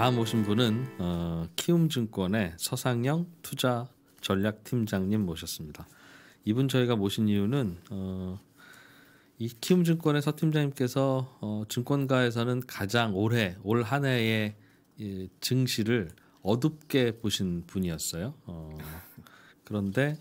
다음 오신 분은 어, 키움증권의 서상영 투자 전략 팀장님 모셨습니다. 이분 저희가 모신 이유는 어, 이 키움증권의 서 팀장님께서 어, 증권가에서는 가장 올해 올 한해의 증시를 어둡게 보신 분이었어요. 어, 그런데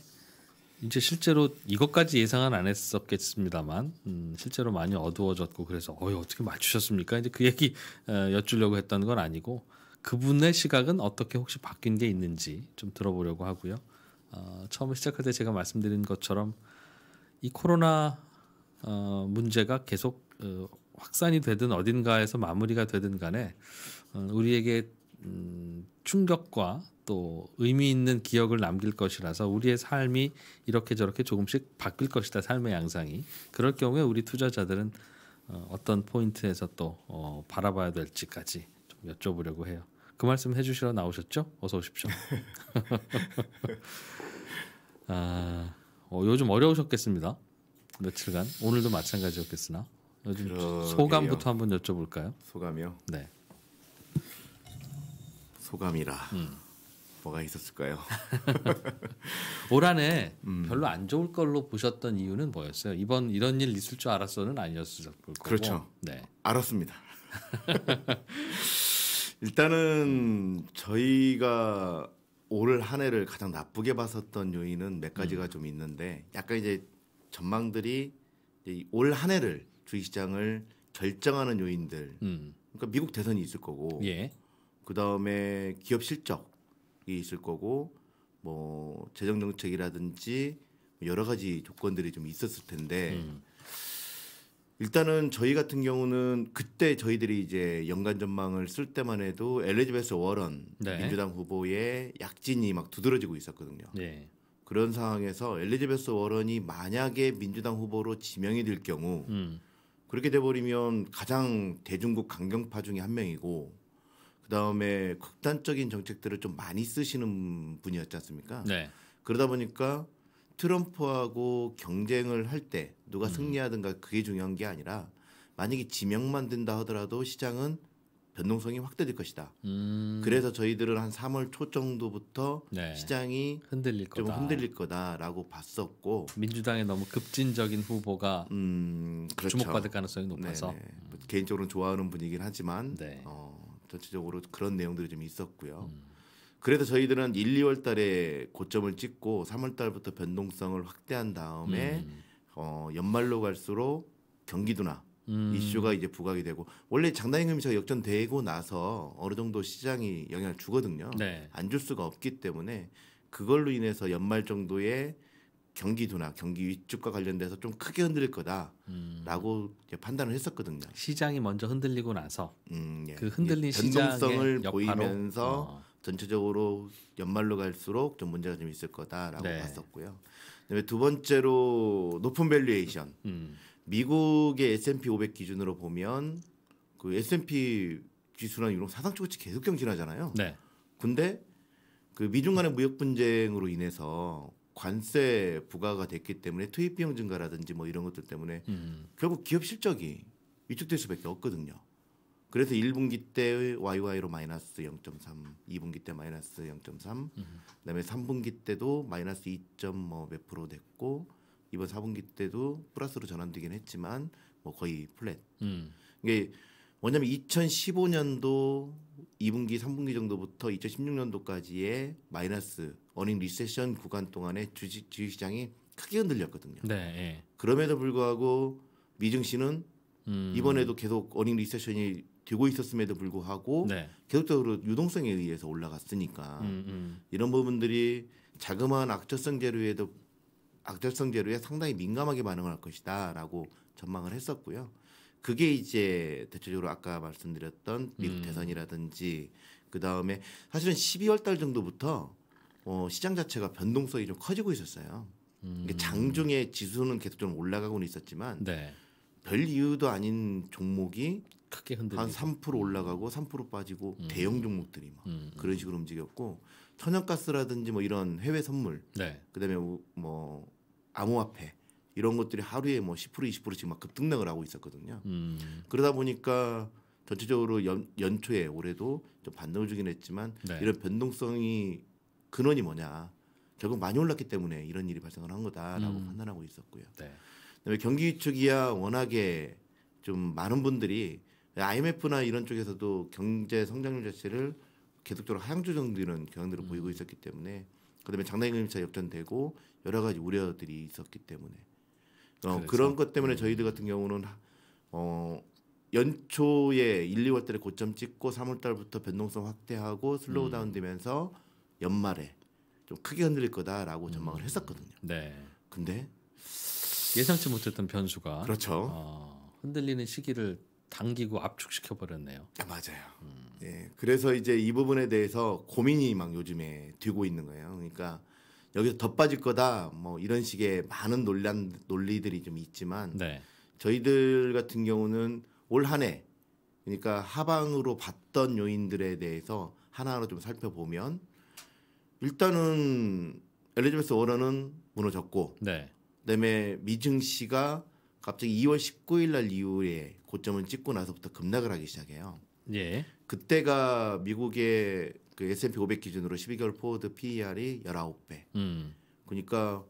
이제 실제로 이것까지 예상은 안 했었겠습니다만 음, 실제로 많이 어두워졌고 그래서 어이 어떻게 맞추셨습니까? 이제 그 얘기 어, 여쭈려고 했던 건 아니고 그분의 시각은 어떻게 혹시 바뀐 게 있는지 좀 들어보려고 하고요. 어, 처음 시작할 때 제가 말씀드린 것처럼 이 코로나 어, 문제가 계속 어, 확산이 되든 어딘가에서 마무리가 되든 간에 어, 우리에게 음, 충격과 또 의미 있는 기억을 남길 것이라서 우리의 삶이 이렇게 저렇게 조금씩 바뀔 것이다 삶의 양상이 그럴 경우에 우리 투자자들은 어, 어떤 포인트에서 또 어, 바라봐야 될지까지 좀 여쭤보려고 해요. 그 말씀 해주시러 나오셨죠? 어서 오십시오. 아, 어, 요즘 어려우셨겠습니다. 며칠간 오늘도 마찬가지였겠으나 요즘 그러게요. 소감부터 한번 여쭤볼까요? 소감이요? 네. 소감이라. 음. 뭐가 있었을까요? 올 한해 음. 별로 안 좋을 걸로 보셨던 이유는 뭐였어요? 이번 이런 일 있을 줄 알았어는 아니었을 거고. 그렇죠. 네. 알았습니다. 일단은 저희가 올한 해를 가장 나쁘게 봤었던 요인은 몇 가지가 음. 좀 있는데 약간 이제 전망들이 올한 해를 주식시장을 결정하는 요인들. 음. 그러니까 미국 대선이 있을 거고. 예. 그 다음에 기업 실적. 있을 거고 뭐 재정 정책이라든지 여러 가지 조건들이 좀 있었을 텐데 음. 일단은 저희 같은 경우는 그때 저희들이 이제 연간 전망을 쓸 때만 해도 엘리자베스 워런 네. 민주당 후보의 약진이 막 두드러지고 있었거든요. 네. 그런 상황에서 엘리자베스 워런이 만약에 민주당 후보로 지명이 될 경우 음. 그렇게 돼버리면 가장 대중국 강경파 중에 한 명이고 그다음에 극단적인 정책들을 좀 많이 쓰시는 분이었지 않습니까? 네. 그러다 보니까 트럼프하고 경쟁을 할 때 누가 음. 승리하든가 그게 중요한 게 아니라 만약에 지명만 된다 하더라도 시장은 변동성이 확대될 것이다. 음. 그래서 저희들은 한 3월 초 정도부터 네. 시장이 흔들릴 좀 거다. 흔들릴 거다라고 봤었고 민주당의 너무 급진적인 후보가 음, 그렇죠. 주목받을 가능성이 높아서 음. 뭐 개인적으로 좋아하는 분이긴 하지만 네. 어, 전체적으로 그런 내용들이 좀 있었고요. 음. 그래서 저희들은 1, 2월 달에 고점을 찍고 3월 달부터 변동성을 확대한 다음에 음. 어, 연말로 갈수록 경기도나 음. 이슈가 이제 부각이 되고 원래 장단임금이 역전되고 나서 어느 정도 시장이 영향을 주거든요. 네. 안줄 수가 없기 때문에 그걸로 인해서 연말 정도에 경기도나 경기 위축과 관련돼서 좀 크게 흔들릴 거다라고 음. 판단을 했었거든요. 시장이 먼저 흔들리고 나서 음, 예. 그 흔들린 예, 변동성을 보이면서 어. 전체적으로 연말로 갈수록 좀 문제가 좀 있을 거다라고 네. 봤었고요. 그다음에 두 번째로 높은 밸류에이션. 음. 미국의 S&P 500 기준으로 보면 그 S&P 지수나 이런 사상 초치 계속 경신하잖아요. 네. 근데 그 미중 간의 무역 분쟁으로 인해서 관세 부과가 됐기 때문에 투입 비용 증가라든지 뭐 이런 것들 때문에 음. 결국 기업 실적이 위축될 수밖에 없거든요. 그래서 1분기 때 YY로 마이너스 0.3, 2분기 때 마이너스 0.3, 음. 그다음에 3분기 때도 마이너스 2.몇 뭐 프로 됐고 이번 4분기 때도 플러스로 전환되긴 했지만 뭐 거의 플랫. 음. 이게 뭐냐면 2015년도 2분기, 3분기 정도부터 2016년도까지의 마이너스 어닝 리세션 구간 동안에 주식 주식시장이 크게 흔들렸거든요. 네. 예. 그럼에도 불구하고 미증시는 음. 이번에도 계속 어닝 리세션이 되고 있었음에도 불구하고 네. 계속적으로 유동성에 의해서 올라갔으니까 음, 음. 이런 부분들이 자그마한 악재성 재료에도 악재성 재료에 상당히 민감하게 반응을 할 것이다라고 전망을 했었고요. 그게 이제 대체적으로 아까 말씀드렸던 미국 음. 대선이라든지 그 다음에 사실은 12월 달 정도부터 어, 시장 자체가 변동성이 좀 커지고 있었어요. 음. 장중에 지수는 계속 좀 올라가고는 있었지만 네. 별 이유도 아닌 종목이 크게 흔들 한3% 올라가고 3% 빠지고 음. 대형 종목들이 막 음, 음. 그런 식으로 움직였고 천연가스라든지 뭐 이런 해외 선물 네. 그다음에 뭐 암호화폐 이런 것들이 하루에 뭐10% 20%씩 막 급등락을 하고 있었거든요. 음. 그러다 보니까 전체적으로 연, 연초에 올해도 좀 반등을 주긴 했지만 네. 이런 변동성이 근원이 뭐냐 결국 많이 올랐기 때문에 이런 일이 발생을 한 거다라고 음. 판단하고 있었고요. 네. 그다음에 경기 위축이야 워낙에 좀 많은 분들이 IMF나 이런 쪽에서도 경제 성장률 자체를 계속적으로 하향 조정되는 경향들을 음. 보이고 있었기 때문에 그다음에 장단기 금리차 역전되고 여러 가지 우려들이 있었기 때문에 어, 그런 것 때문에 저희들 같은 경우는 어, 연초에 1, 2월 달에 고점 찍고 3월 달부터 변동성 확대하고 슬로우 음. 다운 되면서 연말에 좀 크게 흔들릴 거다라고 음. 전망을 했었거든요. 네. 근데 예상치 못했던 변수가 그렇죠. 어, 흔들리는 시기를 당기고 압축시켜 버렸네요. 아, 맞아요. 음. 예. 그래서 이제 이 부분에 대해서 고민이 막 요즘에 되고 있는 거예요. 그러니까 여기서 더 빠질 거다 뭐 이런 식의 많은 논란 논리들이 좀 있지만 네. 저희들 같은 경우는 올 한 해 그러니까 하방으로 봤던 요인들에 대해서 하나하나 좀 살펴보면 일단은 엘리자베스 워너은 무너졌고 네. 그다음에 미증 씨가 갑자기 2월 19일 날 이후에 고점을 찍고 나서부터 급락을 하기 시작해요. 예. 그때가 미국의 그 S&P 500 기준으로 12개월 포워드 PER이 19배. 음. 그러니까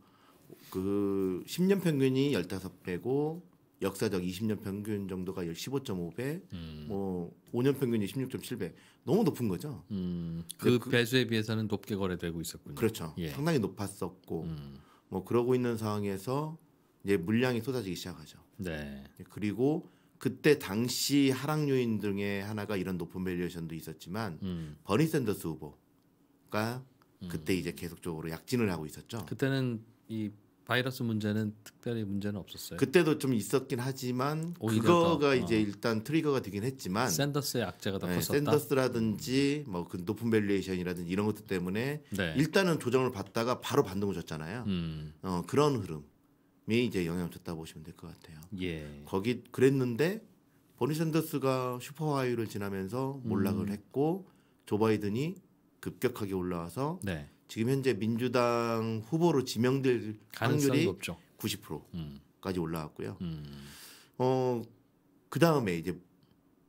그 10년 평균이 15배고 역사적 20년 평균 정도가 15.5배, 음. 뭐 5년 평균이 16.7배. 너무 높은 거죠. 음. 그, 그, 배수에 비해서는 높게 거래되고 있었군요. 그렇죠. 예. 상당히 높았었고 음. 뭐 그러고 있는 상황에서 이제 물량이 쏟아지기 시작하죠. 네. 예, 그리고 그때 당시 하락 요인 중의 하나가 이런 높은 밸류에이션도 있었지만 음. 버니 샌더스 후보가 음. 그때 음. 이제 계속적으로 약진을 하고 있었죠. 그때는 이 바이러스 문제는 특별히 문제는 없었어요. 그때도 좀 있었긴 하지만 그거가 더, 이제 어. 일단 트리거가 되긴 했지만 샌더스의 악재가 더 네, 컸었다. 샌더스라든지 뭐그 높은 밸류에이션이라든지 이런 것들 때문에 네. 일단은 조정을 받다가 바로 반등을 줬잖아요. 음. 어, 그런 흐름. 이제 영향을 줬다 보시면 될 것 같아요. 예. 거기 그랬는데 버니 샌더스가 슈퍼화이를 지나면서 몰락을 음. 했고 조 바이든이 급격하게 올라와서 네. 지금 현재 민주당 후보로 지명될 확률이 높죠. 90%까지 음. 올라왔고요. 음. 어, 그 다음에 이제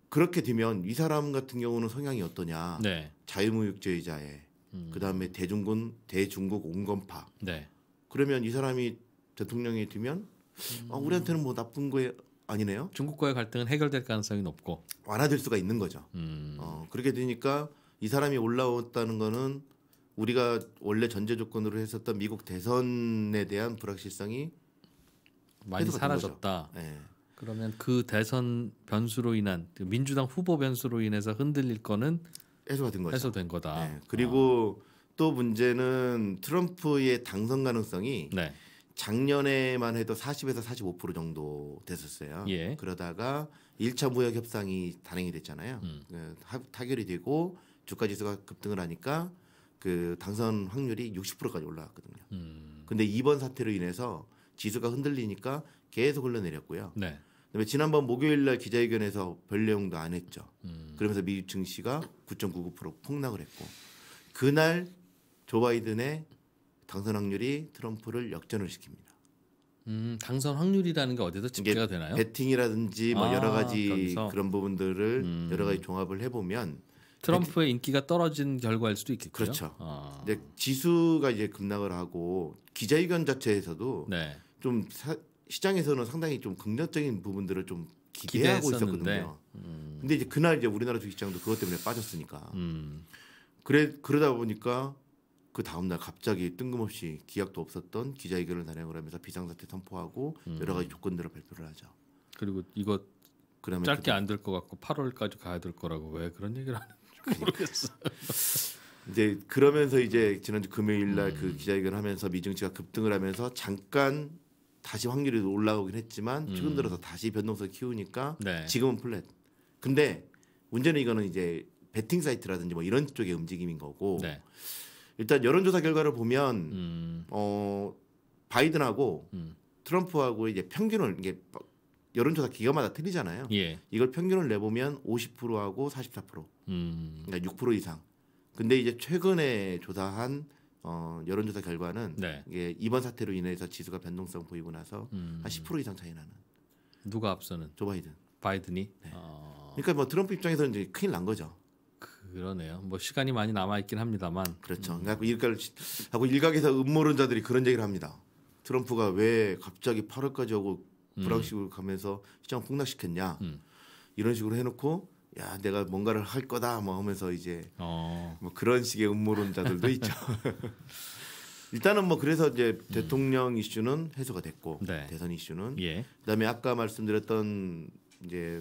그렇게 되면 이 사람 같은 경우는 성향이 어떠냐. 네. 자유무역주의자에 음. 그 다음에 대중군, 대중국 온건파. 네. 그러면 이 사람이 대통령이 되면 아, 음. 어, 우리한테는 뭐 나쁜 거에 아니네요. 중국과의 갈등은 해결될 가능성이 높고 완화될 수가 있는 거죠. 음. 어, 그렇게 되니까 이 사람이 올라왔다는 거는 우리가 원래 전제 조건으로 했었던 미국 대선에 대한 불확실성이 많이 사라졌다. 네. 그러면 그 대선 변수로 인한 그 민주당 후보 변수로 인해서 흔들릴 거는 해소가 된 거죠. 해소된 거다. 네. 그리고 아. 또 문제는 트럼프의 당선 가능성이 네. 작년에만 해도 40에서 45% 정도 됐었어요. 예. 그러다가 1차 무역 협상이 단행이 됐잖아요. 음. 그 타결이 되고 주가 지수가 급등을 하니까 그 당선 확률이 60%까지 올라갔거든요. 음. 근데 이번 사태로 인해서 지수가 흔들리니까 계속 흘러내렸고요. 네. 그다음에 지난번 목요일 날 기자회견에서 별 내용도 안 했죠. 음. 그러면서 미국 증시가 9.99% 폭락을 했고 그날 조 바이든의 당선 확률이 트럼프를 역전을 시킵니다. 음, 당선 확률이라는 게 어디서 집계가 되나요? 베팅이라든지 뭐 아, 여러 가지 그러서 그런 부분들을 음. 여러 가지 종합을 해보면 트럼프의 베 인기가 떨어진 결과일 수도 있겠죠. 그렇죠. 아. 지수가 이제 급락을 하고 기자회견 자체에서도 네. 좀 사, 시장에서는 상당히 좀 긍정적인 부분들을 좀 기대하고 기대했었는데. 있었거든요. 음. 근데 이제 그날 이제 우리나라 주식시장도 그것 때문에 빠졌으니까. 음. 그래 그러다 보니까 그 다음날 갑자기 뜬금없이 기약도 없었던 기자회견을 단행을 하면서 비상사태 선포하고 음. 여러 가지 음. 조건들을 발표를 하죠. 그리고 이거 그다음 짧게 그 안될 것 같고 8월까지 가야 될 거라고 왜 그런 얘기를 하는지 그러니까. 모르겠어. 이제 그러면서 이제 지난주 금요일 날그 음. 기자회견 하면서 미증시가 급등을 하면서 잠깐 다시 확률이 올라오긴 했지만 음. 최근 들어서 다시 변동성 키우니까 네. 지금은 플랫. 근데 문제는 이거는 이제 베팅 사이트라든지 뭐 이런 쪽의 움직임인 거고 네. 일단 여론조사 결과를 보면 음. 어 바이든하고 음. 트럼프하고 이제 평균을 이게 여론조사 기간마다 틀리잖아요. 예. 이걸 평균을 내보면 50%하고 44% 음. 그러니까 6% 이상. 근데 이제 최근에 조사한 어, 여론조사 결과는 네. 이게 이번 사태로 인해서 지수가 변동성 보이고 나서 음. 한10% 이상 차이 나는. 누가 앞서는? 조 바이든. 바이든이. 네. 어... 그러니까 뭐 트럼프 입장에서는 이제 큰일 난 거죠. 그러네요. 뭐 시간이 많이 남아 있긴 합니다만. 그렇죠. 음. 그러니까 일각 하고 일각에서 음모론자들이 그런 얘기를 합니다. 트럼프가 왜 갑자기 8월까지 하고 음. 불황식으로 음. 가면서 시장 폭락시켰냐 음. 이런 식으로 해놓고 야 내가 뭔가를 할 거다 뭐 하면서 이제 어. 뭐 그런 식의 음모론자들도 있죠. 일단은 뭐 그래서 이제 음. 대통령 이슈는 해소가 됐고 네. 대선 이슈는 예. 그다음에 아까 말씀드렸던 이제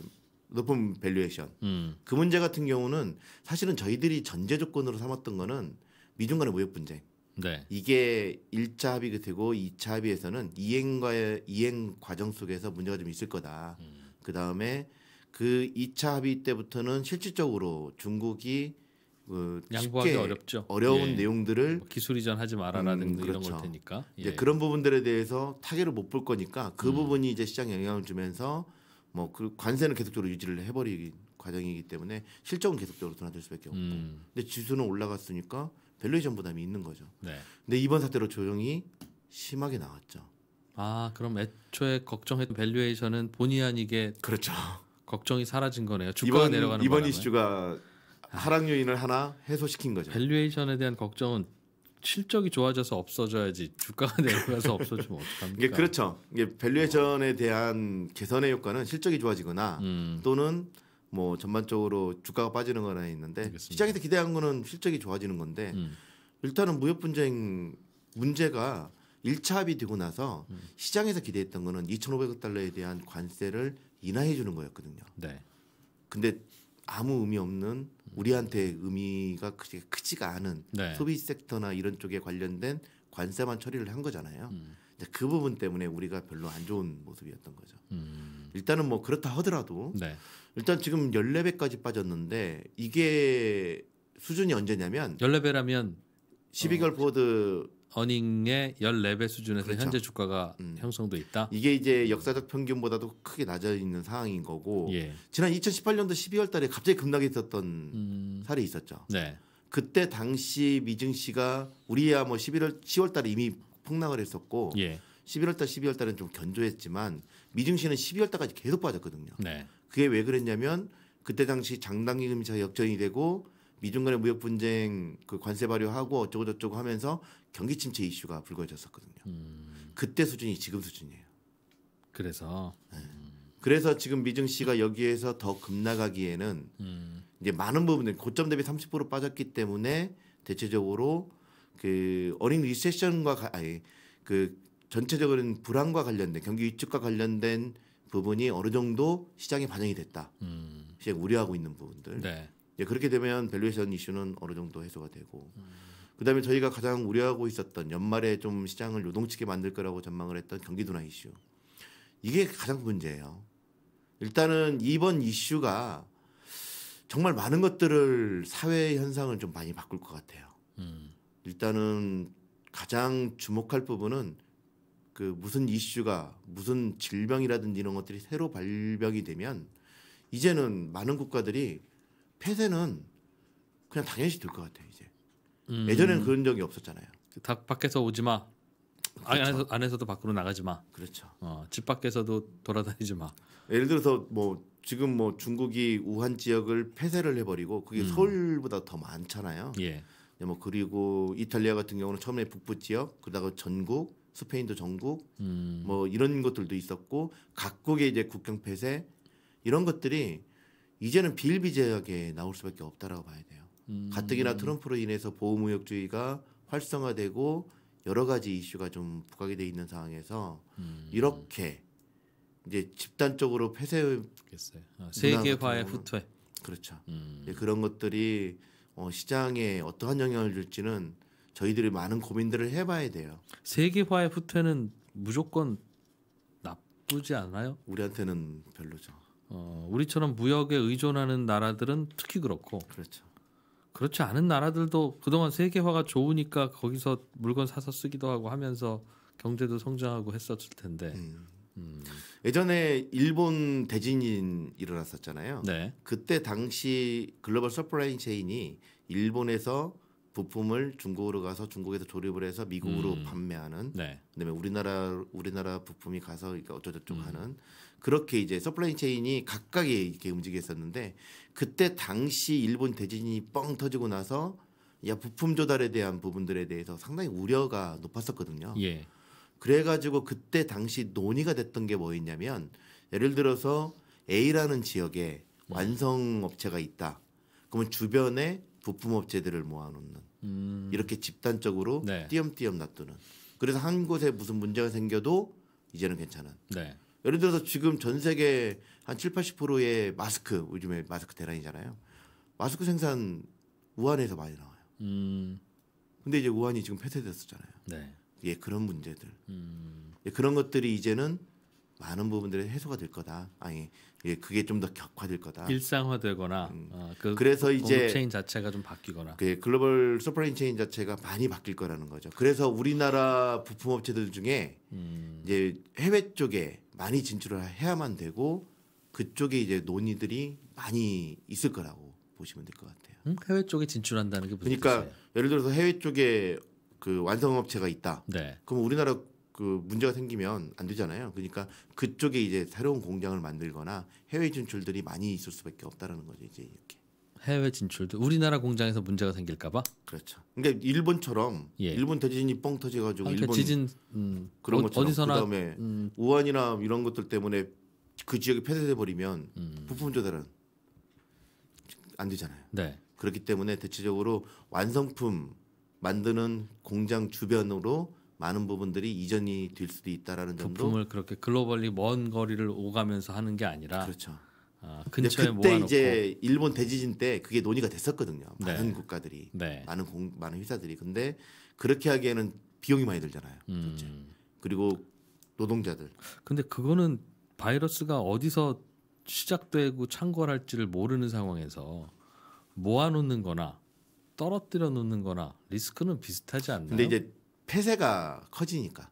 높은 밸류에이션. 음. 그 문제 같은 경우는 사실은 저희들이 전제 조건으로 삼았던 거는 미중 간의 무역 분쟁. 네. 이게 1차 합의가 되고 2차 합의에서는 이행과의 이행 과정 속에서 문제가 좀 있을 거다. 음. 그다음에 그 2차 합의 때부터는 실질적으로 중국이 그 양보하기 어렵죠. 어려운 예. 내용들을 뭐 기술 이전하지 말아라는 음, 그렇죠. 이런 걸 테니까 예. 이제 그런 부분들에 대해서 타결을못 볼 거니까 그 음. 부분이 이제 시장 영향을 주면서 뭐그 관세는 계속적으로 유지를 해버리기 과정이기 때문에 실적은 계속적으로 드나들 수밖에 없고 음. 근데 지수는 올라갔으니까 밸류에이션 부담이 있는 거죠. 네. 근데 이번 사태로 조정이 심하게 나왔죠. 아 그럼 애초에 걱정했던 밸류에이션은 본의 아니게 그렇죠. 걱정이 사라진 거네요. 주가가 이번, 내려가는 이번 바람에. 이슈가 하락 요인을 하나 해소시킨 거죠. 밸류에이션에 대한 걱정은 실적이 좋아져서 없어져야지 주가가 내려가서 없어지면 어떡합니까? 이게 그렇죠. 이게 밸류에이션에 대한 개선의 효과는 실적이 좋아지거나 음. 또는 뭐 전반적으로 주가가 빠지는 거나 있는데 알겠습니다. 시장에서 기대한 거는 실적이 좋아지는 건데 음. 일단은 무역 분쟁 문제가 1차 합의 되고 나서 음. 시장에서 기대했던 거는 2,500억 달러에 대한 관세를 인하해 주는 거였거든요. 네. 근데 아무 의미 없는 우리한테 의미가 크지, 크지가 않은 네. 소비 섹터나 이런 쪽에 관련된 관세만 처리를 한 거잖아요. 음. 그 부분 때문에 우리가 별로 안 좋은 모습이었던 거죠. 음. 일단은 뭐 그렇다 하더라도 네. 일단 지금 14배까지 빠졌는데 이게 수준이 언제냐면 14배라면 12개월 어. 보드 어닝의 14배 수준에서 그렇죠. 현재 주가가 음. 형성돼 있다. 이게 이제 역사적 평균보다도 크게 낮아 있는 상황인 거고 예. 지난 2018년도 12월 달에 갑자기 급락이 있었던 음. 사례 있었죠. 네. 그때 당시 미증 씨가 우리야 뭐 11월 10월 달에 이미 폭락을 했었고 예. 11월 달 12월 달은 좀 견조했지만 미증 씨는 12월 달까지 계속 빠졌거든요. 네. 그게 왜 그랬냐면 그때 당시 장단기금이 자 역전이 되고 미중 간의 무역 분쟁 그 관세 발효하고 어쩌고 저쩌고 하면서 경기 침체 이슈가 불거졌었거든요. 음. 그때 수준이 지금 수준이에요. 그래서 네. 그래서 지금 미증 씨가 여기에서 더 급나가기에는 음. 이제 많은 부분들 고점 대비 30% 빠졌기 때문에 대체적으로 그 어린 리세션과 아니 그 전체적인 불안과 관련된 경기 위축과 관련된 부분이 어느 정도 시장에 반영이 됐다. 음. 시장 우려하고 있는 부분들. 네. 예, 그렇게 되면 밸류에이션 이슈는 어느 정도 해소가 되고 음. 그다음에 저희가 가장 우려하고 있었던 연말에 좀 시장을 요동치게 만들 거라고 전망을 했던 경기 도나 이슈. 이게 가장 문제예요. 일단은 이번 이슈가 정말 많은 것들을 사회 현상을 좀 많이 바꿀 것 같아요. 음. 일단은 가장 주목할 부분은 그 무슨 이슈가 무슨 질병이라든지 이런 것들이 새로 발병이 되면 이제는 많은 국가들이 폐쇄는 그냥 당연시 될것 같아요. 이제 음. 예전에는 그런 적이 없었잖아요. 다 그 밖에서 오지 마. 그렇죠. 안에서, 안에서도 밖으로 나가지 마. 그렇죠. 어, 집 밖에서도 돌아다니지 마. 예를 들어서 뭐 지금 뭐 중국이 우한 지역을 폐쇄를 해버리고 그게 음. 서울보다 더 많잖아요. 예. 뭐 그리고 이탈리아 같은 경우는 처음에 북부 지역, 그다가 전국, 스페인도 전국, 음. 뭐 이런 것들도 있었고 각국의 이제 국경 폐쇄 이런 것들이 이제는 비일비재하게 나올 수밖에 없다라고 봐야 돼요. 가뜩이나 음. 트럼프로 인해서 보호무역주의가 활성화되고 여러 가지 이슈가 좀 부각이 돼 있는 상황에서 음. 이렇게 이제 집단적으로 폐쇄 아, 세계화의 후퇴 그렇죠. 음. 그런 것들이 어, 시장에 어떠한 영향을 줄지는 저희들이 많은 고민들을 해봐야 돼요. 세계화의 후퇴는 무조건 나쁘지 않아요? 우리한테는 별로죠. 어, 우리처럼 무역에 의존하는 나라들은 특히 그렇고. 그렇죠. 그렇지 않은 나라들도 그동안 세계화가 좋으니까 거기서 물건 사서 쓰기도 하고 하면서 경제도 성장하고 했었을 텐데. 음. 음. 예전에 일본 대진이 일어났었잖아요. 네. 그때 당시 글로벌 서플라이 체인이 일본에서 부품을 중국으로 가서 중국에서 조립을 해서 미국으로 음. 판매하는 네. 그다음에 우리나라 우리나라 부품이 가서 어쩌저쩌 음. 하는 그렇게 이제 서플라이 체인이 각각의 이렇게 움직였었는데 그때 당시 일본 대진이 뻥 터지고 나서 야 부품 조달에 대한 부분들에 대해서 상당히 우려가 높았었거든요. 예. 그래가지고 그때 당시 논의가 됐던 게 뭐였냐면 예를 들어서 A라는 지역에 음. 완성 업체가 있다. 그러면 주변에 부품업체들을 모아놓는 음. 이렇게 집단적으로 네. 띄엄띄엄 놔두는 그래서 한 곳에 무슨 문제가 생겨도 이제는 괜찮은 네. 예를 들어서 지금 전 세계 한 7, 80%의 마스크 요즘에 마스크 대란이잖아요. 마스크 생산 우한에서 많이 나와요. 음. 근데 이제 우한이 지금 폐쇄됐었잖아요. 네. 예, 그런 문제들. 음. 예, 그런 것들이 이제는 많은 부분들이 해소가 될 거다. 아니 예, 그게 좀 더 격화될 거다. 일상화되거나 음. 어, 그 그래서 그 이제 체인 자체가 좀 바뀌거나. 그 글로벌 서프라인 체인 자체가 많이 바뀔 거라는 거죠. 그래서 우리나라 부품 업체들 중에 음. 이제 해외 쪽에 많이 진출을 해야만 되고 그쪽에 이제 논의들이 많이 있을 거라고 보시면 될 것 같아요. 음? 해외 쪽에 진출한다는 게 무슨 그러니까 뜻이에요? 예를 들어서 해외 쪽에 그 완성업체가 있다. 네. 그럼 우리나라 그 문제가 생기면 안 되잖아요. 그러니까 그쪽에 이제 새로운 공장을 만들거나 해외 진출들이 많이 있을 수밖에 없다라는 거죠. 이제 이렇게. 해외 진출도 우리나라 공장에서 문제가 생길까봐. 그렇죠. 그러니까 일본처럼 예. 일본 대지진이 뻥 터져가지고 그러니까 일본 지진 음, 그런 어, 것처럼 디서나 그다음에 음. 우한이나 이런 것들 때문에 그 지역이 폐쇄돼 버리면 음. 부품 조달은 안 되잖아요. 네. 그렇기 때문에 대체적으로 완성품 만드는 공장 주변으로 많은 부분들이 이전이 될 수도 있다라는 점도 부품을 그렇게 글로벌리 먼 거리를 오가면서 하는 게 아니라 그렇죠. 어, 근처에 근데 그때 모아놓고. 이제 일본 대지진 때 그게 논의가 됐었거든요. 네. 많은 네. 국가들이, 네. 많은 공, 많은 회사들이. 근데 그렇게 하기에는 비용이 많이 들잖아요. 음. 그렇죠. 그리고 노동자들. 근데 그거는 바이러스가 어디서 시작되고 창궐할지를 모르는 상황에서 모아놓는 거나 떨어뜨려 놓는 거나 리스크는 비슷하지 않나요? 근데 이제 폐쇄가 커지니까.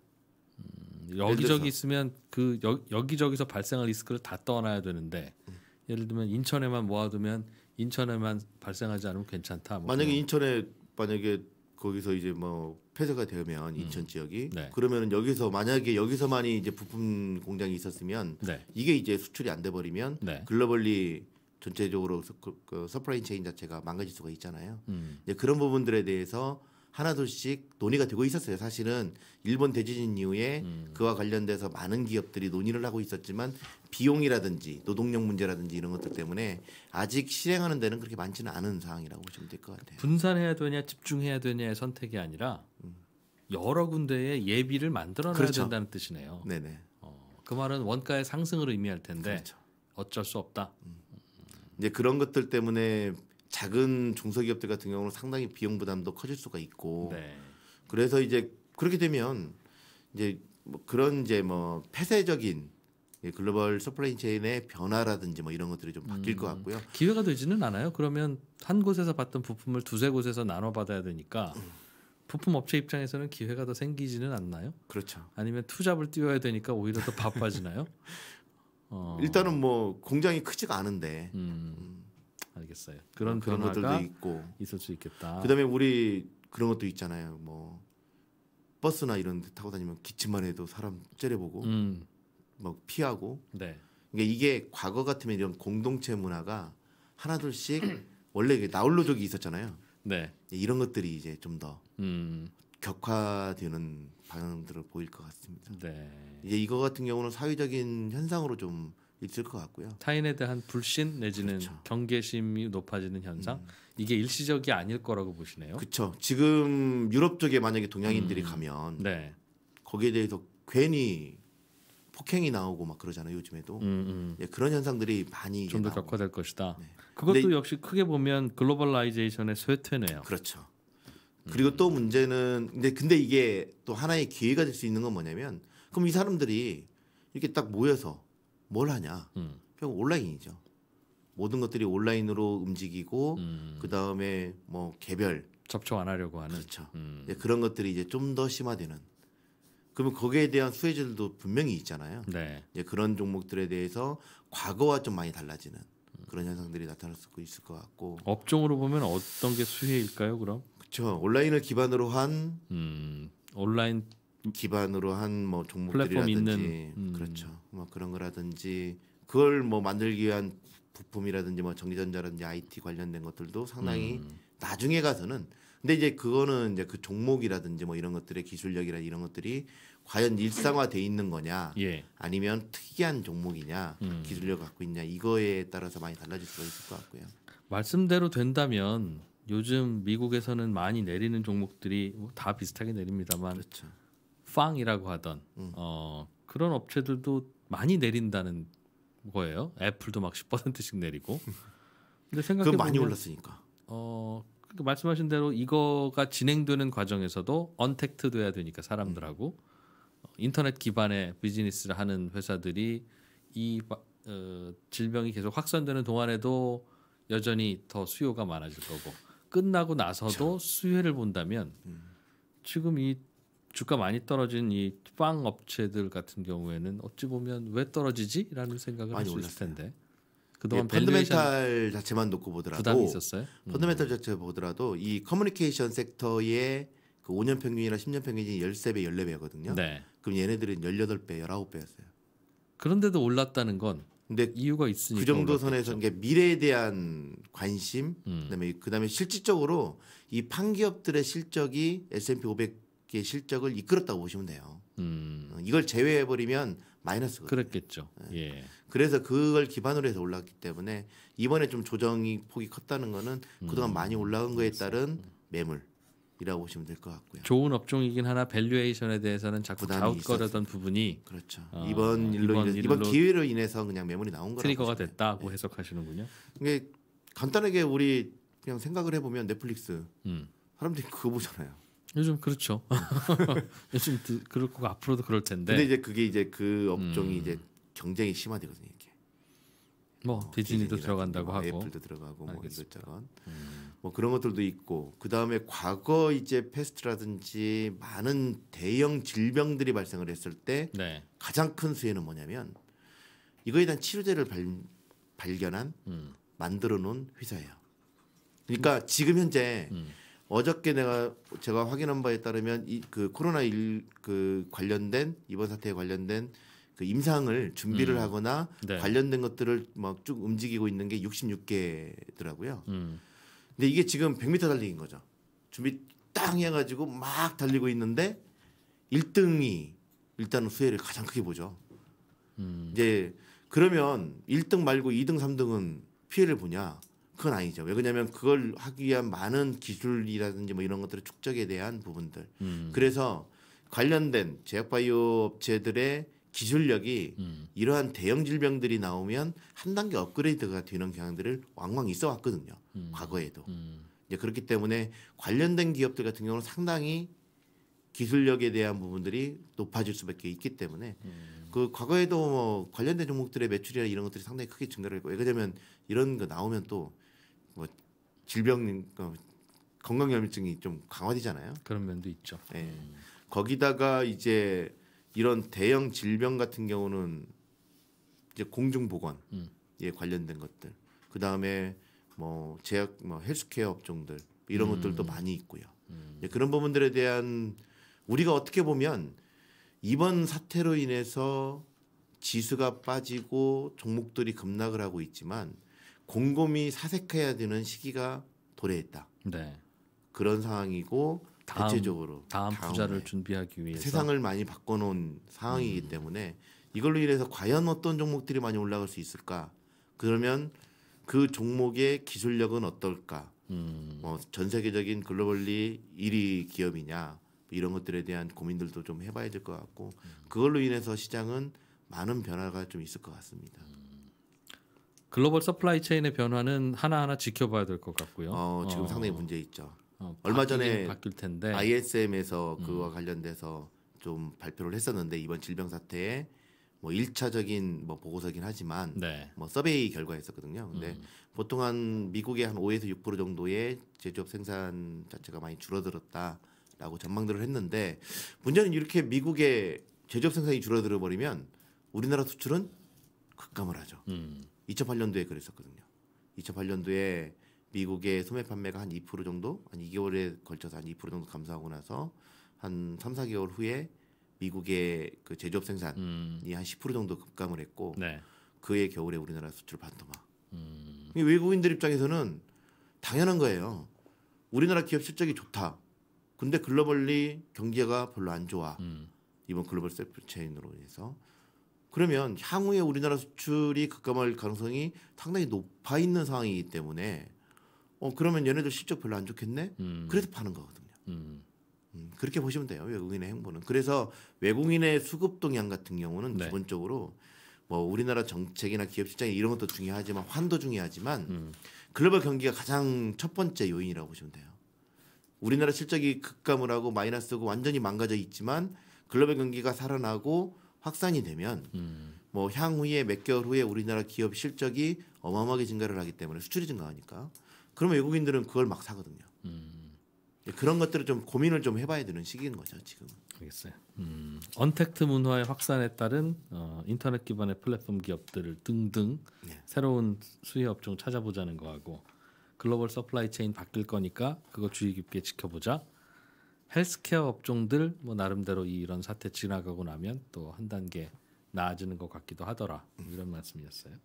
음, 여기저기 있으면 그 여, 기저기서 발생할 리스크를 다 떠나야 되는데 음. 예를 들면 인천에만 모아두면 인천에만 발생하지 않으면 괜찮다. 뭐 만약에 그런. 인천에 만약에 거기서 이제 뭐 폐쇄가 되면 인천 음. 지역이 네. 그러면은 여기서 만약에 여기서만이 이제 부품 공장이 있었으면 네. 이게 이제 수출이 안돼 버리면 네. 글로벌리 전체적으로 그, 그 서프라이 체인 자체가 망가질 수가 있잖아요. 음. 이제 그런 부분들에 대해서 하나둘씩 논의가 되고 있었어요. 사실은 일본 대지진 이후에 음. 그와 관련돼서 많은 기업들이 논의를 하고 있었지만 비용이라든지 노동력 문제라든지 이런 것들 때문에 아직 실행하는 데는 그렇게 많지는 않은 상황이라고 보시면 될 것 같아요. 분산해야 되냐 집중해야 되냐의 선택이 아니라 음. 여러 군데에 예비를 만들어놔야 그렇죠. 된다는 뜻이네요. 네네. 어, 그 말은 원가의 상승을 의미할 텐데 그렇죠. 어쩔 수 없다. 음. 이제 그런 것들 때문에 작은 중소기업들 같은 경우는 상당히 비용 부담도 커질 수가 있고 네. 그래서 이제 그렇게 되면 이제 뭐 그런 이제 뭐 폐쇄적인 글로벌 서플라이 체인의 변화라든지 뭐 이런 것들이 좀 바뀔 음, 것 같고요. 기회가 되지는 않아요. 그러면 한 곳에서 받던 부품을 두세 곳에서 나눠 받아야 되니까 부품 업체 입장에서는 기회가 더 생기지는 않나요? 그렇죠. 아니면 투잡을 뛰어야 되니까 오히려 더 바빠지나요? 어. 일단은 뭐 공장이 크지가 않은데 음. 모겠어요 그런 어, 그런 것들도 있고 있을 수 있겠다. 그다음에 우리 그런 것도 있잖아요. 뭐 버스나 이런 데 타고 다니면 기침만 해도 사람 째려보고 음. 막 피하고. 네. 그러니까 이게 과거 같으면 이런 공동체 문화가 하나둘씩 원래 나홀로족이 있었잖아요. 네. 이런 것들이 이제 좀더 음. 격화되는 방향들을 보일 것 같습니다. 네. 이제 이거 같은 경우는 사회적인 현상으로 좀 있을 것 같고요. 타인에 대한 불신 내지는 그렇죠. 경계심이 높아지는 현상 음. 이게 일시적이 아닐 거라고 보시네요. 그렇죠. 지금 유럽 쪽에 만약에 동양인들이 음. 가면 네. 거기에 대해서 괜히 폭행이 나오고 막 그러잖아요 요즘에도 음, 음. 예, 그런 현상들이 많이 좀더 격화될 것이다. 네. 그것도 역시 크게 보면 글로벌라이제이션의 쇠퇴네요. 그렇죠. 음. 그리고 또 문제는 근데 근데 이게 또 하나의 기회가 될 수 있는 건 뭐냐면 그럼 이 사람들이 이렇게 딱 모여서 뭘 하냐? 음. 결국 온라인이죠. 모든 것들이 온라인으로 움직이고 음. 그 다음에 뭐 개별 접촉 안 하려고 하는 그렇죠. 음. 그런 것들이 이제 좀 더 심화되는. 그러면 거기에 대한 수혜들도 분명히 있잖아요. 네. 이제 그런 종목들에 대해서 과거와 좀 많이 달라지는 그런 현상들이 나타날 수 있을 것 같고 업종으로 보면 어떤 게 수혜일까요? 그럼 그렇죠. 온라인을 기반으로 한 음, 온라인 기반으로 한 뭐 종목들이라든지 음. 그렇죠. 뭐 그런 거라든지 그걸 뭐 만들기 위한 부품이라든지 뭐 전기전자라든지 IT 관련된 것들도 상당히 음. 나중에 가서는 근데 이제 그거는 이제 그 종목이라든지 뭐 이런 것들의 기술력이라 이런 것들이 과연 일상화돼 있는 거냐 예. 아니면 특이한 종목이냐 음. 기술력 갖고 있냐 이거에 따라서 많이 달라질 수가 있을 것 같고요. 말씀대로 된다면 요즘 미국에서는 많이 내리는 종목들이 뭐 다 비슷하게 내립니다만 그렇죠. 쿠팡이라고 하던 음. 어, 그런 업체들도 많이 내린다는 거예요. 애플도 막 10%씩 내리고. 근데 생각해 보 많이 올랐으니까. 어, 그 말씀하신 대로 이거가 진행되는 과정에서도 언택트 돼야 되니까 사람들하고 음. 어, 인터넷 기반의 비즈니스를 하는 회사들이 이 어, 질병이 계속 확산되는 동안에도 여전히 더 수요가 많아질 거고 끝나고 나서도 참. 수혜를 본다면 음. 지금 이 주가 많이 떨어진 이 빵 업체들 같은 경우에는 어찌 보면 왜 떨어지지라는 생각을 많이 올랐을 텐데. 예, 그동안 펀드멘탈 자체만 놓고 보더라도 부담이 있었어요. 음. 펀드멘탈 자체 보더라도 이 커뮤니케이션 섹터의 그 5년 평균이나 10년 평균이 13배, 14배거든요. 네. 그럼 얘네들은 18배, 19배였어요. 그런데도 올랐다는 건 근데 이유가 있으니까 그 정도 선에서 그러 미래에 대한 관심 음. 그다음에 그다음에 실질적으로 이 판기업들의 실적이 S&P 500 이렇게 실적을 이끌었다고 보시면 돼요. 음. 어, 이걸 제외해 버리면 마이너스 그렇겠죠. 예. 예. 그래서 그걸 기반으로 해서 올랐기 때문에 이번에 좀 조정이 폭이 컸다는 거는 그동안 음. 많이 올라간 거에 그렇죠. 따른 매물. 이라고 보시면 될 것 같고요. 좋은 업종이긴 하나 밸류에이션에 대해서는 자꾸 자웃거렸던 부분이 그렇죠. 어, 이번 일로 이번, 일로 이번 기회로 인해서 그냥 매물이 나온 거라고 트리거가 보시면. 됐다고 네. 해석하시는군요. 이게 간단하게 우리 그냥 생각을 해보면 넷플릭스 음. 사람들이 그거 보잖아요. 요즘 그렇죠. 요즘 그럴 거고 앞으로도 그럴 텐데. 근데 이제 그게 이제 그 업종이 음. 이제 경쟁이 심화되거든요. 이게. 뭐 어, 디즈니도 들어간다고 뭐 하고 애플도 들어가고 뭐 알겠습니다. 뭐 이것저것 음. 뭐 그런 것들도 있고 그 다음에 과거 이제 패스트라든지 많은 대형 질병들이 발생을 했을 때 네. 가장 큰 수혜는 뭐냐면 이거에 대한 치료제를 발, 견한 음. 만들어 놓은 회사예요. 그러니까 지금 현재 음. 어저께 내가 제가 확인한 바에 따르면 이 그 코로나 일 그 관련된 이번 사태에 관련된 그 임상을 준비를 음. 하거나 네. 관련된 것들을 막 쭉 움직이고 있는 게 66개더라고요. 음. 근데 이게 지금 100m 달리기인 거죠. 준비 땅 해가지고 막 달리고 있는데 1등이 일단은 수혜를 가장 크게 보죠. 음. 이제 그러면 1등 말고 2등, 3등은 피해를 보냐? 그건 아니죠. 왜 그러냐면 그걸 하기 위한 많은 기술이라든지 뭐 이런 것들의 축적에 대한 부분들. 음. 그래서 관련된 제약바이오 업체들의 기술력이 음. 이러한 대형 질병들이 나오면 한 단계 업그레이드가 되는 경향들을 왕왕 있어 왔거든요. 음. 과거에도. 음. 이제 그렇기 때문에 관련된 기업들 같은 경우는 상당히 기술력에 대한 부분들이 높아질 수밖에 있기 때문에 음. 그 과거에도 뭐 관련된 종목들의 매출이나 이런 것들이 상당히 크게 증가를 했고 왜냐면 이런 거 나오면 또뭐 질병 그 건강염증이 좀 강화되잖아요. 그런 면도 있죠. 예. 거기다가 이제 이런 대형 질병 같은 경우는 이제 공중 보건에 음. 예, 관련된 것들, 그 다음에 뭐 제약, 뭐 헬스케어 업종들 이런 음. 것들도 많이 있고요. 음. 예, 그런 부분들에 대한 우리가 어떻게 보면 이번 사태로 인해서 지수가 빠지고 종목들이 급락을 하고 있지만 곰곰이 사색해야 되는 시기가 도래했다. 네. 그런 상황이고 대체적으로 다음 부자를 준비하기 위해서 세상을 많이 바꿔놓은 상황이기 음. 때문에 이걸로 인해서 과연 어떤 종목들이 많이 올라갈 수 있을까? 그러면 그 종목의 기술력은 어떨까? 음. 뭐전 세계적인 글로벌리 1위 기업이냐 이런 것들에 대한 고민들도 좀 해봐야 될 것 같고 음. 그걸로 인해서 시장은 많은 변화가 좀 있을 것 같습니다. 음. 글로벌 서플라이 체인의 변화는 하나하나 지켜봐야 될 것 같고요. 어, 지금 어, 상당히 문제 있죠. 어, 얼마 전에 바뀔 텐데 ISM에서 음. 그와 음. 관련돼서 좀 발표를 했었는데 이번 질병 사태에 뭐 1차적인 뭐 보고서긴 하지만 네. 뭐 서베이 결과였었거든요. 근데 음. 보통 한 미국의 한 5에서 6% 정도의 제조업 생산 자체가 많이 줄어들었다라고 전망들을 했는데 문제는 이렇게 미국의 제조업 생산이 줄어들어 버리면 우리나라 수출은 급감을 하죠. 음. 2008년도에 그랬었거든요. 2008년도에 미국의 소매 판매가 한 2% 정도, 한 2개월에 걸쳐서 한 2% 정도 감소하고 나서 한 3, 4개월 후에 미국의 그 제조업 생산이 음. 한10% 정도 급감을 했고 네. 그해 겨울에 우리나라 수출 반토막. 음. 외국인들 입장에서는 당연한 거예요. 우리나라 기업 실적이 좋다. 근데 글로벌리 경제가 별로 안 좋아. 음. 이번 글로벌 셀프체인으로 인해서 그러면 향후에 우리나라 수출이 급감할 가능성이 상당히 높아 있는 상황이기 때문에 어 그러면 얘네들 실적 별로 안 좋겠네. 음. 그래서 파는 거거든요. 음. 음. 그렇게 보시면 돼요 외국인의 행보는. 그래서 외국인의 수급 동향 같은 경우는 네. 기본적으로 뭐 우리나라 정책이나 기업 시장 이런 것도 중요하지만 환도 중요하지만 음. 글로벌 경기가 가장 첫 번째 요인이라고 보시면 돼요. 우리나라 실적이 급감을 하고 마이너스고 완전히 망가져 있지만 글로벌 경기가 살아나고 확산이 되면 음. 뭐 향후에 몇 개월 후에 우리나라 기업 실적이 어마어마하게 증가를 하기 때문에 수출이 증가하니까 그러면 외국인들은 그걸 막 사거든요. 음. 그런 것들을 좀 고민을 좀 해봐야 되는 시기인 거죠 지금. 알겠어요. 음, 언택트 문화의 확산에 따른 어, 인터넷 기반의 플랫폼 기업들을 등등 네. 새로운 수혜 업종 찾아보자는 거하고 글로벌 서플라이 체인 바뀔 거니까 그거 주의 깊게 지켜보자. 헬스케어 업종들 뭐 나름대로 이런 사태 지나가고 나면 또 한 단계 나아지는 것 같기도 하더라 뭐 이런 말씀이었어요.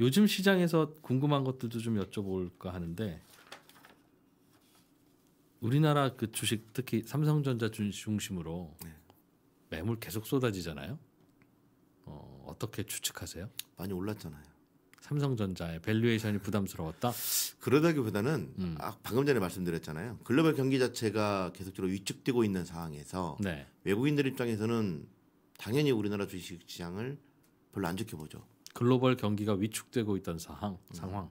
요즘 시장에서 궁금한 것들도 좀 여쭤볼까 하는데 우리나라 그 주식 특히 삼성전자 중심으로 네. 매물 계속 쏟아지잖아요. 어, 어떻게 추측하세요? 많이 올랐잖아요. 삼성전자의 밸류에이션이 부담스러웠다? 그러다기보다는 음. 아, 방금 전에 말씀드렸잖아요. 글로벌 경기 자체가 계속적으로 위축되고 있는 상황에서 네. 외국인들 입장에서는 당연히 우리나라 주식 시장을 별로 안 좋게 보죠. 글로벌 경기가 위축되고 있던 음. 상황. 상황. 음.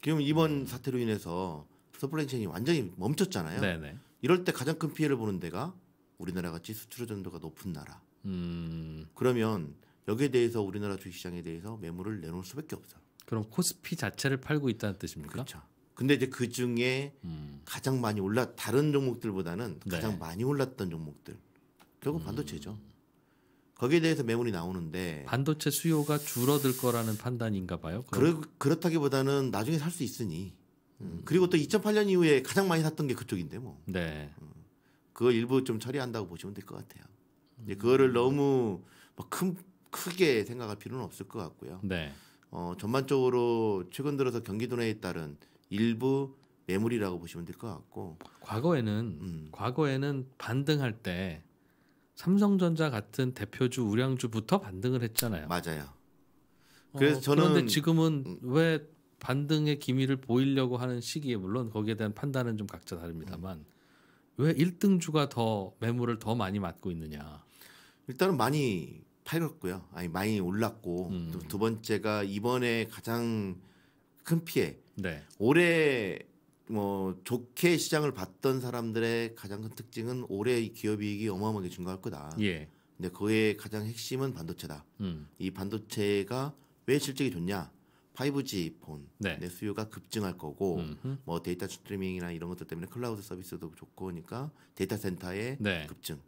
그럼 이번 음. 사태로 인해서 서플라이 체인이 완전히 멈췄잖아요. 네네. 이럴 때 가장 큰 피해를 보는 데가 우리나라 같이 수출 의존도가 높은 나라. 음. 그러면 여기에 대해서 우리나라 주식시장에 대해서 매물을 내놓을 수밖에 없어. 그럼 코스피 자체를 팔고 있다는 뜻입니까? 그렇죠. 근데 이제 그 중에 음. 가장 많이 올라 다른 종목들보다는 네. 가장 네. 많이 올랐던 종목들 결국 음. 반도체죠. 거기에 대해서 매물이 나오는데 반도체 수요가 줄어들 거라는 판단인가 봐요. 그럼. 그렇, 다기보다는 나중에 살 수 있으니 음. 음. 그리고 또 2008년 이후에 가장 많이 샀던 게 그쪽인데 뭐. 네. 음. 그거 일부 좀 처리한다고 보시면 될 것 같아요. 이제 음. 그거를 너무 큰 크게 생각할 필요는 없을 것 같고요. 네. 어, 전반적으로 최근 들어서 경기도 내에 따른 일부 매물이라고 보시면 될 것 같고 과거에는 음. 과거에는 반등할 때 삼성전자 같은 대표주 우량주부터 반등을 했잖아요. 맞아요. 그래서 어, 저는 그런데 지금은 음. 왜 반등의 기미를 보이려고 하는 시기에 물론 거기에 대한 판단은 좀 각자 다릅니다만 음. 왜 1등주가 더 매물을 더 많이 맞고 있느냐? 일단은 많이 팔렸고요. 아니 많이 올랐고 음. 두 번째가 이번에 가장 큰 피해. 네. 올해 뭐 좋게 시장을 봤던 사람들의 가장 큰 특징은 올해 기업이익이 어마어마하게 증가할 거다. 예. 근데 그의 가장 핵심은 반도체다. 음. 이 반도체가 왜 실적이 좋냐? 5G 폰, 네. 내 수요가 급증할 거고, 음흠. 뭐 데이터 스트리밍이나 이런 것들 때문에 클라우드 서비스도 좋고, 그러니까 데이터 센터의 네. 급증.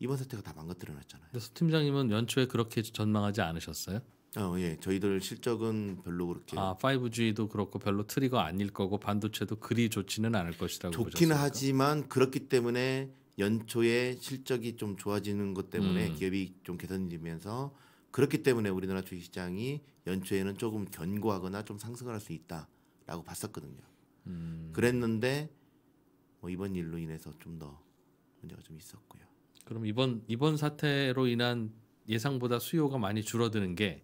이번 사태가 다 망가뜨려 놨잖아요. 그래서 팀장님은 연초에 그렇게 전망하지 않으셨어요? 어, 예. 저희들 실적은 별로 그렇게 아, 5G도 그렇고 별로 트리거 아닐 거고 반도체도 그리 좋지는 않을 것이라고 좋기 보셨습니까? 하지만 그렇기 때문에 연초에 실적이 좀 좋아지는 것 때문에 음. 기업이 좀 개선되면서 그렇기 때문에 우리나라 주식 시장이 연초에는 조금 견고하거나 좀 상승을 할 수 있다라고 봤었거든요. 음. 그랬는데 뭐 이번 일로 인해서 좀 더 문제가 좀 있었고요. 그럼 이번 이번 사태로 인한 예상보다 수요가 많이 줄어드는 게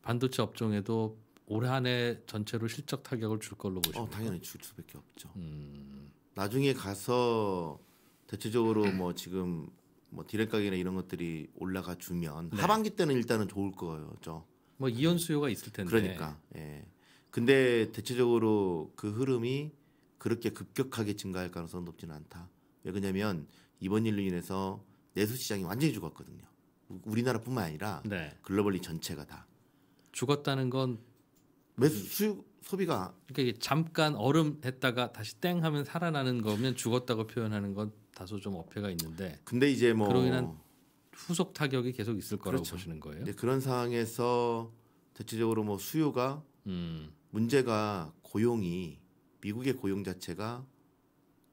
반도체 업종에도 올 한해 전체로 실적 타격을 줄 걸로 보시면 어, 당연히 줄 수밖에 없죠. 음. 나중에 가서 대체적으로 뭐 지금 뭐 디램 가격이나 이런 것들이 올라가 주면 네. 하반기 때는 일단은 좋을 거죠. 예요뭐 이연 수요가 있을 텐데. 그러니까. 예. 근데 대체적으로 그 흐름이 그렇게 급격하게 증가할 가능성은 높지는 않다. 왜 그러냐면 이번 일로 인해서 내수 시장이 완전히 죽었거든요. 우리나라뿐만 아니라 네. 글로벌리 전체가 다 죽었다는 건 매수 수 소비가 그러니까 잠깐 얼음 했다가 다시 땡 하면 살아나는 거면 죽었다고 표현하는 건 다소 좀 어폐가 있는데 근데 이제 뭐 그로 인한 후속 타격이 계속 있을 거라고 그렇죠. 보시는 거예요. 네, 그런 상황에서 대체적으로 뭐 수요가 음. 문제가 고용이 미국의 고용 자체가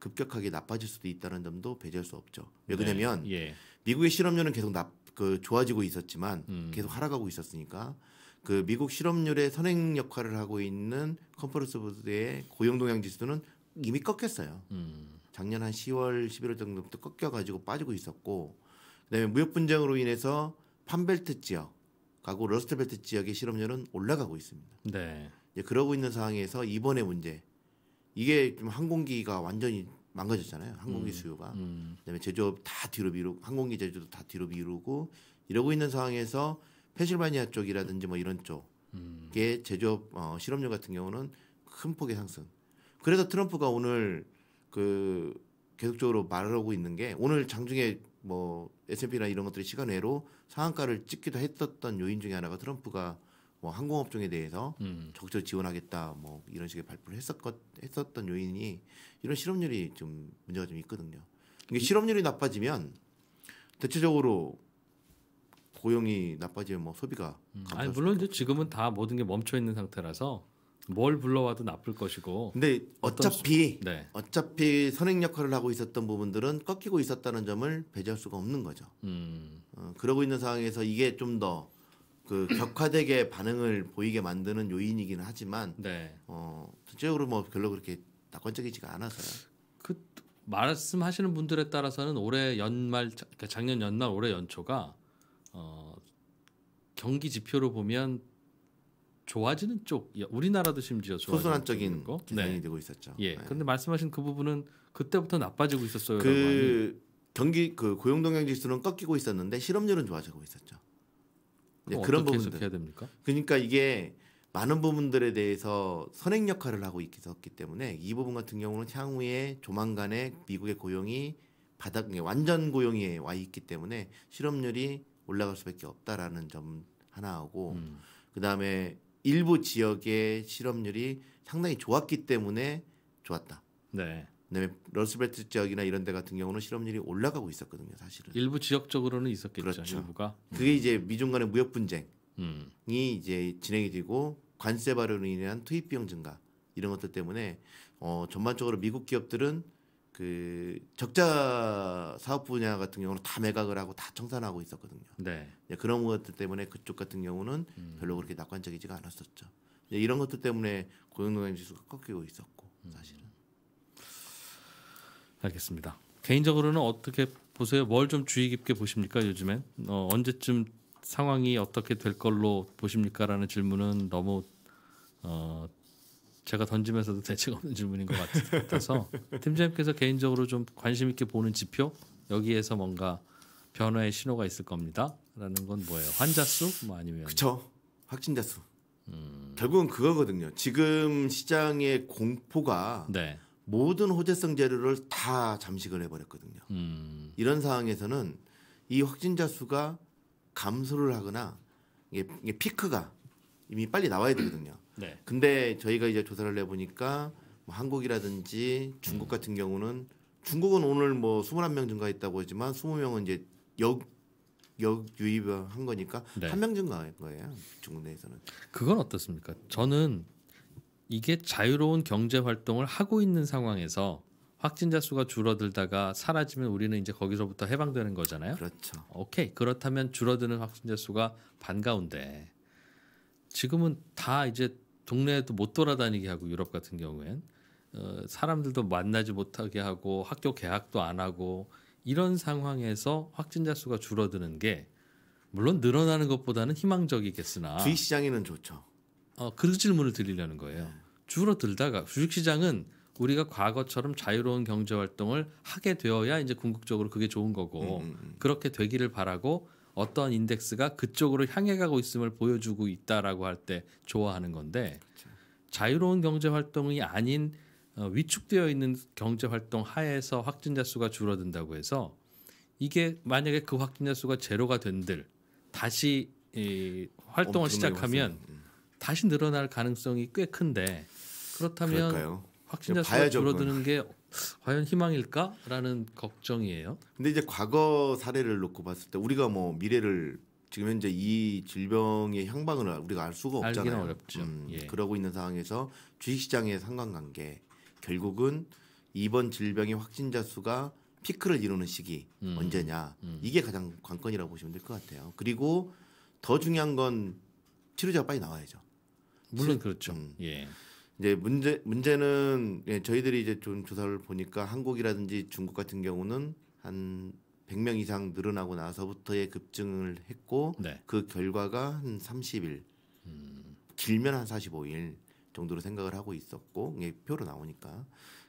급격하게 나빠질 수도 있다는 점도 배제할 수 없죠. 왜 네. 그러냐면 네. 예. 미국의 실업률은 계속 나, 그 좋아지고 있었지만 음. 계속 하락하고 있었으니까 그 미국 실업률의 선행 역할을 하고 있는 컨퍼런스 보드의 고용 동향 지수는 이미 꺾였어요. 음. 작년 한 10월, 11월 정도부터 꺾여가지고 빠지고 있었고 그다음에 무역 분쟁으로 인해서 판벨트 지역, 가고 러스트벨트 지역의 실업률은 올라가고 있습니다. 네. 이제 그러고 있는 상황에서 이번에 문제 이게 좀 항공기가 완전히 망가졌잖아요. 항공기 음. 수요가. 음. 그다음에 제조업 다 뒤로 미루고 항공기 제조도 다 뒤로 미루고 이러고 있는 상황에서 페실바니아 쪽이라든지 뭐 이런 쪽의 음. 제조업 어, 실업률 같은 경우는 큰 폭의 상승. 그래서 트럼프가 오늘 그 계속적으로 말을 하고 있는 게 오늘 장중에 뭐 S&P나 이런 것들이 시간 외로 상한가를 찍기도 했었던 요인 중에 하나가 트럼프가 뭐 항공업종에 대해서 음. 적절 지원하겠다 뭐 이런 식의 발표를 했었 했었던 요인이 이런 실업률이 좀 문제가 좀 있거든요. 이게 실업률이 나빠지면 대체적으로 고용이 나빠지면 뭐 소비가 음. 아니 물론 이제 지금은 다 모든 게 멈춰 있는 상태라서 뭘 불러와도 나쁠 것이고 근데 어차피 수... 네. 어차피 선행 역할을 하고 있었던 부분들은 꺾이고 있었다는 점을 배제할 수가 없는 거죠. 음. 어, 그러고 있는 상황에서 이게 좀더 그 격화되게 반응을 보이게 만드는 요인이기는 하지만 네. 어 전체적으로 뭐 별로 그렇게 낙관적이지가 않아서요. 그 말씀하시는 분들에 따라서는 올해 연말 그러니까 작년 연말 올해 연초가 어 경기 지표로 보면 좋아지는 쪽 우리나라도 심지어 소선한적인 기능이 네. 되고 있었죠. 예. 네. 그데 말씀하신 그 부분은 그때부터 나빠지고 있었어요. 그 경기 그 고용동향 지수는 꺾이고 있었는데 실업률은 좋아지고 있었죠. 네, 그런 부분들. 해야 됩니까? 그러니까 이게 많은 부분들에 대해서 선행 역할을 하고 있었기 때문에 이 부분 같은 경우는 향후에 조만간에 미국의 고용이 바닥 완전 고용에 와 있기 때문에 실업률이 올라갈 수밖에 없다라는 점 하나하고 음. 그다음에 일부 지역의 실업률이 상당히 좋았기 때문에 좋았다. 네. 그다음에 러스벨트 지역이나 이런 데 같은 경우는 실업률이 올라가고 있었거든요, 사실은. 일부 지역적으로는 있었겠죠, 그렇죠. 일부가. 그게 음. 이제 미중 간의 무역 분쟁이 음. 이제 진행이 되고 관세 발효로 인한 투입 비용 증가 이런 것들 때문에 어 전반적으로 미국 기업들은 그 적자 사업 분야 같은 경우는 다 매각을 하고 다 청산하고 있었거든요. 네. 그런 것들 때문에 그쪽 같은 경우는 음. 별로 그렇게 낙관적이지가 않았었죠. 이런 것들 때문에 고용노동 지수가 꺾이고 있었고 음. 사실은. 음. 알겠습니다. 개인적으로는 어떻게 보세요? 뭘 좀 주의 깊게 보십니까 요즘엔? 어, 언제쯤 상황이 어떻게 될 걸로 보십니까라는 질문은 너무 어, 제가 던지면서도 대책 없는 질문인 것 같아서 팀장님께서 개인적으로 좀 관심 있게 보는 지표 여기에서 뭔가 변화의 신호가 있을 겁니다라는 건 뭐예요? 환자 수? 뭐 아니면 그쵸 확진자 수. 음... 결국은 그거거든요. 지금 시장의 공포가 네. 모든 호재성 재료를 다 잠식을 해버렸거든요. 음. 이런 상황에서는 이 확진자 수가 감소를 하거나 이게, 이게 피크가 이미 빨리 나와야 되거든요. 네. 근데 저희가 이제 조사를 해보니까 뭐 한국이라든지 중국 음. 같은 경우는 중국은 오늘 뭐 21명 증가했다고 하지만 20명은 이제 역, 역 유입한 거니까 네. 한명 증가한 거예요. 중국 내에서는. 그건 어떻습니까? 저는 이게 자유로운 경제 활동을 하고 있는 상황에서 확진자 수가 줄어들다가 사라지면 우리는 이제 거기서부터 해방되는 거잖아요. 그렇죠. 오케이. 그렇다면 줄어드는 확진자 수가 반가운데 지금은 다 이제 동네에도 못 돌아다니게 하고 유럽 같은 경우엔 어, 사람들도 만나지 못하게 하고 학교 개학도 안 하고 이런 상황에서 확진자 수가 줄어드는 게 물론 늘어나는 것보다는 희망적이겠으나 주식 시장에는 좋죠. 어, 그 질문을 드리려는 거예요. 네. 줄어들다가 주식시장은 우리가 과거처럼 자유로운 경제 활동을 하게 되어야 이제 궁극적으로 그게 좋은 거고 음. 음, 음. 그렇게 되기를 바라고 어떤 인덱스가 그쪽으로 향해 가고 있음을 보여주고 있다라고 할 때 좋아하는 건데 그렇죠. 자유로운 경제 활동이 아닌 어, 위축되어 있는 경제 활동 하에서 확진자 수가 줄어든다고 해서 이게 만약에 그 확진자 수가 제로가 된들 다시 이 활동을 시작하면 음. 다시 늘어날 가능성이 꽤 큰데 그렇다면 그럴까요? 확진자 수가 줄어드는 그건. 게 과연 희망일까라는 걱정이에요. 근데 이제 과거 사례를 놓고 봤을 때 우리가 뭐 미래를 지금 현재 이 질병의 향방을 우리가 알 수가 없잖아요. 어렵죠. 음, 예. 그러고 있는 상황에서 주식시장의 상관관계 결국은 이번 질병의 확진자 수가 피크를 이루는 시기 음. 언제냐 음. 이게 가장 관건이라고 보시면 될 것 같아요. 그리고 더 중요한 건 치료제가 빨리 나와야죠. 물론 치료, 그렇죠. 음. 예. 이제 문제 문제는 예, 저희들이 이제 좀 조사를 보니까 한국이라든지 중국 같은 경우는 한 100명 이상 늘어나고 나서부터의 급증을 했고 네. 그 결과가 한 30일 음. 길면 한 45일 정도로 생각을 하고 있었고 이 예, 표로 나오니까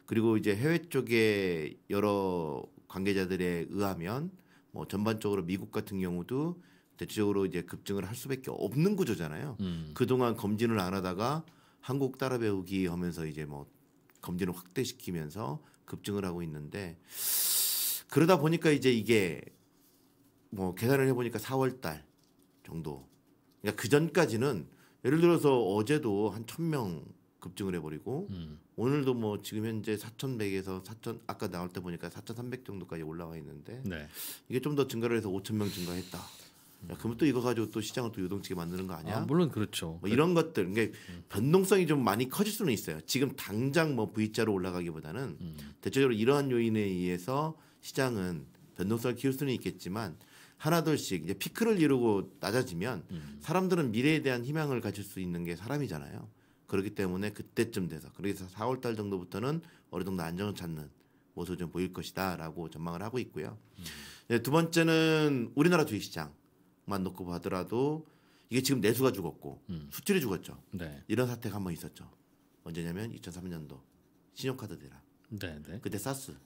그리고 이제 해외 쪽에 여러 관계자들에 의하면 뭐 전반적으로 미국 같은 경우도 대체적으로 이제 급증을 할 수밖에 없는 구조잖아요. 음. 그동안 검진을 안 하다가 한국 따라 배우기 하면서 이제 뭐 검진을 확대시키면서 급증을 하고 있는데 그러다 보니까 이제 이게 뭐 계산을 해보니까 4월달 정도 그러니까 그 전까지는 예를 들어서 어제도 한 1000명 급증을 해버리고 음. 오늘도 뭐 지금 현재 4,100에서 4,000 아까 나올 때 보니까 4,300 정도까지 올라와 있는데 네. 이게 좀 더 증가를 해서 5,000명 증가했다. 야, 그러면 또 이거 가지고 또 시장을 또 요동치게 만드는 거 아니야? 아, 물론 그렇죠. 뭐 이런 것들 그러 니까 음. 변동성이 좀 많이 커질 수는 있어요. 지금 당장 뭐 V자로 올라가기보다는 음. 대체적으로 이러한 요인에 의해서 시장은 변동성을 키울 수는 있겠지만 하나둘씩 이제 피크를 이루고 낮아지면 음. 사람들은 미래에 대한 희망을 가질 수 있는 게 사람이잖아요. 그렇기 때문에 그때쯤 돼서 그래서 4월 달 정도부터는 어느 정도 안정을 찾는 모습을 좀 보일 것이다라고 전망을 하고 있고요. 음. 네, 두 번째는 우리나라 주식 시장. 만 놓고 봐더라도 이게 지금 내수가 죽었고 음. 수출이 죽었죠. 네. 이런 사태가 한번 있었죠. 언제냐면 2003년도 신용카드 대란. 네네. 그때 사스.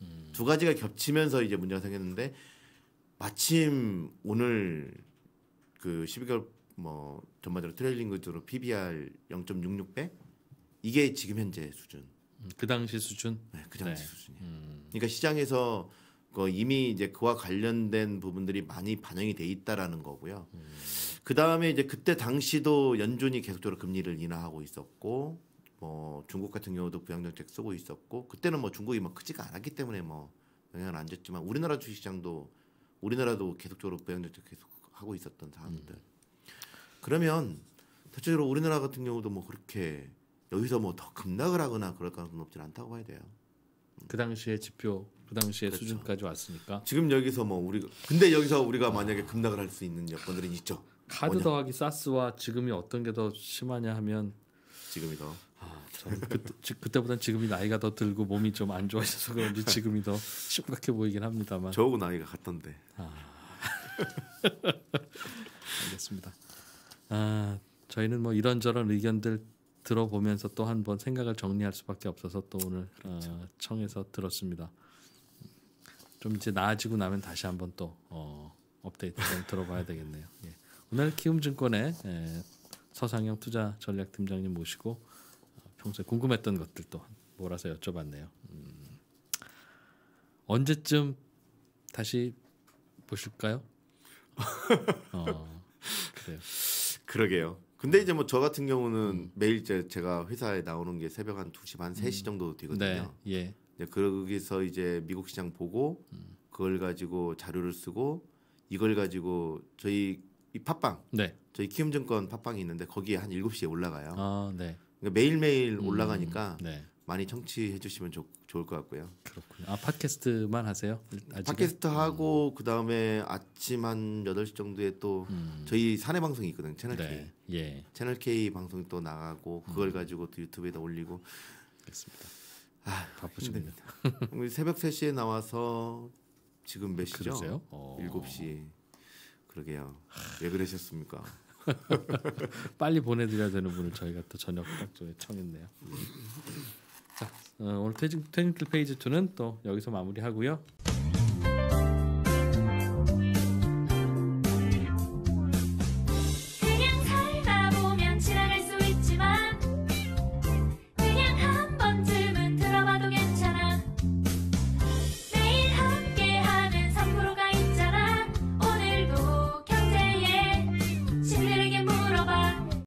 음. 두 가지가 겹치면서 이제 문제가 생겼는데 마침 오늘 그 12개월 뭐 전반적으로 트레일링 구로 PBR 0.66배 이게 지금 현재 수준. 음, 그 당시 수준. 네, 그 당시 네. 수준이에요. 음. 그러니까 시장에서 그 이미 이제 그와 관련된 부분들이 많이 반영이 돼 있다라는 거고요. 음. 그 다음에 이제 그때 당시도 연준이 계속적으로 금리를 인하하고 있었고 뭐 중국 같은 경우도 부양정책 쓰고 있었고 그때는 뭐 중국이 뭐 크지가 않았기 때문에 뭐 영향을 안 줬지만 우리나라 주식시장도 우리나라도 계속적으로 부양정책 계속 하고 있었던 사람들 음. 그러면 대체로 우리나라 같은 경우도 뭐 그렇게 여기서 뭐 더 급락을 하거나 그럴 가능성은 높지 않다고 봐야 돼요. 그 당시에 지표 그 당시에 그렇죠. 수준까지 왔으니까 지금 여기서 뭐 우리 근데 여기서 우리가 만약에 급락을 할 수 있는 여건들은 있죠. 카드 뭐냐? 더하기 사스와 지금이 어떤 게 더 심하냐 하면 지금이 더. 아, 그, 때보단 지금이 나이가 더 들고 몸이 좀 안 좋아져서 그런지 지금이 더 심각해 보이긴 합니다만. 저하고 나이가 같던데. 아. 알겠습니다. 아, 저희는 뭐 이런저런 의견들 들어보면서 또 한 번 생각을 정리할 수밖에 없어서 또 오늘 어, 그렇죠. 어, 청해서 들었습니다. 좀 이제 나아지고 나면 다시 한번 또 어, 업데이트 좀 들어봐야 되겠네요. 예. 오늘 키움증권의 예, 서상영 투자 전략 팀장님 모시고 어, 평소에 궁금했던 것들 또 몰아서 여쭤봤네요. 음, 언제쯤 다시 보실까요? 어, 그래요. 그러게요. 근데 이제 뭐 저 같은 경우는 음. 매일 제 제가 회사에 나오는 게 새벽 한 2시 반 3시 정도 되거든요. 네. 예. 네, 거기서 이제 미국 시장 보고 음. 그걸 가지고 자료를 쓰고 이걸 가지고 저희 이 팟빵 네. 저희 키움증권 팟빵이 있는데 거기에 한 7시에 올라가요. 아, 네. 그러니까 매일매일 음, 올라가니까 음, 네. 많이 청취해 주시면 좋, 좋을 것 같고요. 그렇군요. 아 팟캐스트만 하세요? 아직은? 팟캐스트 음. 하고 음. 그 다음에 아침 한 8시 정도에 또 음. 저희 사내 방송이 있거든요. 채널 네. K. 예. 채널 K 방송 또 나가고 그걸 음. 가지고 또 유튜브에다 올리고. 그렇습니다. 아, 바쁘십니다. 새벽 3시에 나와서 지금 몇 시죠? 그러세요? 어. 7시. 그러게요. 왜 그러셨습니까? 빨리 보내드려야 되는 분을 저희가 또 저녁 딱 조에 청했네요. 자, 어, 오늘 테크니클 페이지 2는 또 여기서 마무리하고요.